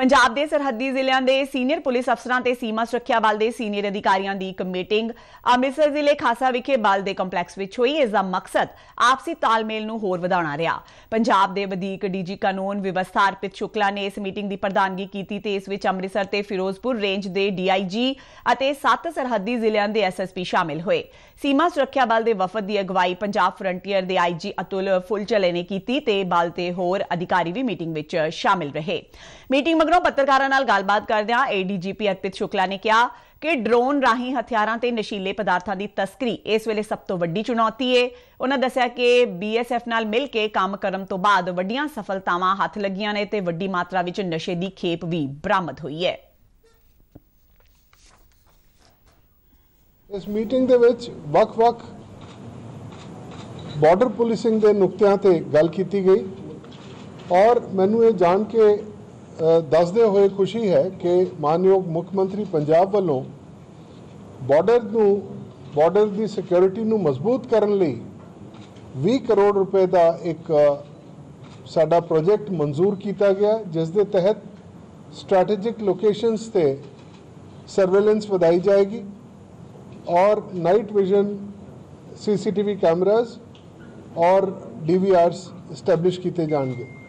ਪੰਜਾਬ ਦੇ ਸਰਹੱਦੀ ਜ਼ਿਲ੍ਹਿਆਂ ਦੇ ਸੀਨੀਅਰ ਪੁਲਿਸ ਅਫਸਰਾਂ ਤੇ ਸੀਮਾ ਸੁਰੱਖਿਆ ਬਲ ਦੇ ਸੀਨੀਅਰ ਅਧਿਕਾਰੀਆਂ ਦੀ ਇੱਕ ਮੀਟਿੰਗ ਅੰਮ੍ਰਿਤਸਰ ਜ਼ਿਲ੍ਹੇ ਖਾਸਾ ਵਿਖੇ ਬਲ ਦੇ ਕੰਪਲੈਕਸ ਵਿੱਚ ਹੋਈ ਇਸ ਦਾ ਮਕਸਦ ਆਪਸੀ ਤਾਲਮੇਲ ਨੂੰ ਹੋਰ ਵਧਾਉਣਾ ਰਿਹਾ ਪੰਜਾਬ ਦੇ ਵਧੀਕ ਡੀਜੀ ਕਾਨੂੰਨ ਵਿਵਸਥਾ ਅਰਪਿਤ ਸ਼ੁਕਲਾ ਨੇ ਇਸ ਮੀਟਿੰਗ ਦੀ ਪ੍ਰਧਾਨਗੀ ਕੀਤੀ ਤੇ ਇਸ ਵਿੱਚ ਅੰਮ੍ਰਿਤਸਰ ਤੇ ਫਿਰੋਜ਼ਪੁਰ ਰੇਂਜ ਦੇ ਡੀਆਈਜੀ ਅਤੇ ਸੱਤ ਸਰਹੱਦੀ ਜ਼ਿਲ੍ਹਿਆਂ ਦੇ ਐਸਐਸਪੀ ਸ਼ਾਮਿਲ ਹੋਏ ਸੀਮਾ ਸੁਰੱਖਿਆ ਬਲ ਦੇ ਵਫਦ ਦੀ ਅਗਵਾਈ ਪੰਜਾਬ ਫਰੰਟੀਅਰ ਦੇ ਆਈਜੀ ਅਤੁਲ ਫੁੱਲਚਲੇ ਨੇ ਕੀਤੀ ਤੇ ਬਲ ਤੇ ਹੋਰ ਅਧਿਕਾਰੀ ਵੀ ਮੀਟਿੰਗ ਵਿੱਚ ਸ਼ਾਮਿਲ ਰਹੇ ਮੀਟਿੰਗ ਮਗਰੋਂ ਪੱਤਰਕਾਰਾਂ ਨਾਲ ਗੱਲਬਾਤ ਕਰਦਿਆਂ ਏਡੀਜੀਪੀ ਅਰਪਿਤ ਸ਼ੁਕਲਾ ਨੇ ਕਿਹਾ ਕਿ ਡਰੋਨ ਰਾਹੀਂ ਹਥਿਆਰਾਂ ਤੇ ਨਸ਼ੀਲੇ ਪਦਾਰਥਾਂ ਦੀ ਤਸਕਰੀ ਇਸ ਵੇਲੇ ਸਭ ਤੋਂ ਵੱਡੀ ਚੁਣੌਤੀ ਏ ਉਹਨਾਂ ਦੱਸਿਆ ਕਿ ਬੀਐਸਐਫ ਨਾਲ ਮਿਲ ਕੇ ਕੰਮ ਕਰਨ ਤੋਂ ਬਾਅਦ ਵੱਡੀਆਂ ਸਫਲਤਾਵਾਂ ਹੱਥ ਲੱਗੀਆਂ ਨੇ ਤੇ ਵੱਡੀ ਮਾਤਰਾ ਵਿੱਚ ਨਸ਼ੇ ਦੀ ਖੇਪ ਵੀ ਬਰਾਮਦ ਹੋਈ ਹੈ ਇਸ ਮੀਟਿੰਗ ਦੇ ਵਿੱਚ ਵੱਖ-ਵੱਖ ਬਾਰਡਰ ਪੁਲਿਸਿੰਗ ਦੇ ਨੁਕਤਿਆਂ ਤੇ ਗੱਲ ਕੀਤੀ ਗਈ ਔਰ ਮੈਨੂੰ ਇਹ ਜਾਣ ਕੇ ਦੱਸਦੇ ਹੋਏ ਖੁਸ਼ੀ ਹੈ ਕਿ ਮਾਨਯੋਗ ਮੁੱਖ ਮੰਤਰੀ ਪੰਜਾਬ ਵੱਲੋਂ ਬਾਰਡਰ ਨੂੰ ਬਾਰਡਰ ਦੀ ਸਿਕਿਉਰਿਟੀ ਨੂੰ ਮਜ਼ਬੂਤ ਕਰਨ ਲਈ 20 ਕਰੋੜ ਰੁਪਏ ਦਾ ਇੱਕ ਸਾਡਾ ਪ੍ਰੋਜੈਕਟ ਮਨਜ਼ੂਰ ਕੀਤਾ ਗਿਆ ਜਿਸ ਦੇ ਤਹਿਤ ਸਟ੍ਰੈਟੇਜਿਕ ਲੋਕੇਸ਼ਨਸ ਤੇ ਸਰਵੇਲੈਂਸ ਵਧਾਈ ਜਾਏਗੀ ਔਰ ਨਾਈਟ ਵਿਜ਼ਨ ਸੀਸੀਟੀਵੀ ਕੈਮਰਾਸ ਔਰ ਡੀਵੀਆਰਸ ਸਟੈਬਲਿਸ਼ ਕੀਤੇ ਜਾਣਗੇ